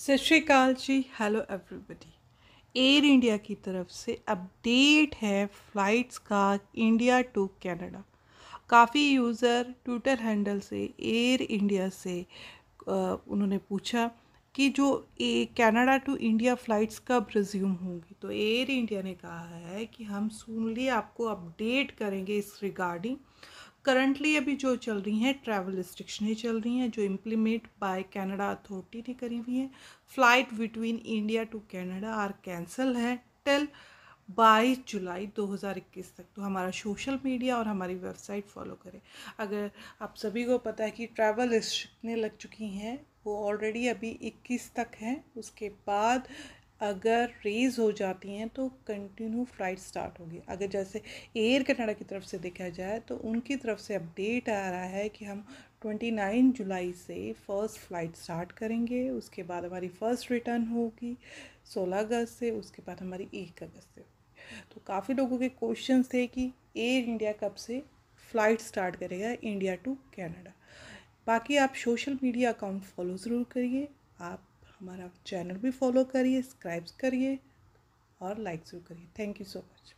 सत श्रीकाल जी हेलो एवरीबडी एयर इंडिया की तरफ से अपडेट है फ़्लाइट्स का इंडिया टू कनाडा काफ़ी यूज़र ट्विटर हैंडल से एयर इंडिया से उन्होंने पूछा कि जो a Canada to India flights कब रिज्यूम होंगी तो एयर इंडिया ने कहा है कि हम सुनली आपको अपडेट करेंगे इस रिगार्डिंग करंटली अभी जो चल रही हैं ट्रैवल रिस्ट्रिक्शनें चल रही हैं जो इम्प्लीमेंट बाय कनाडा अथॉरिटी ने करी हुई हैं flight between India to Canada are cancel है टिल बाईस जुलाई 2021 तक तो हमारा सोशल मीडिया और हमारी वेबसाइट फॉलो करें अगर आप सभी को पता है कि ट्रैवल रिस्ट्रिक्शनें लग चुकी हैं वो ऑलरेडी अभी 21 तक हैं उसके बाद अगर रेज़ हो जाती हैं तो कंटिन्यू फ़्लाइट स्टार्ट होगी अगर जैसे एयर कनाडा की तरफ से देखा जाए तो उनकी तरफ से अपडेट आ रहा है कि हम 29 जुलाई से फ़र्स्ट फ़्लाइट स्टार्ट करेंगे उसके बाद हमारी फ़र्स्ट रिटर्न होगी 16 अगस्त से उसके बाद हमारी 1 अगस्त से तो काफ़ी लोगों के क्वेश्चन थे कि एयर इंडिया कब से फ़्लाइट स्टार्ट करेगा इंडिया टू कैनाडा बाकी आप सोशल मीडिया अकाउंट फॉलो ज़रूर करिए आप हमारा चैनल भी फॉलो करिए सब्सक्राइब करिए और लाइक जरूर करिए थैंक यू सो मच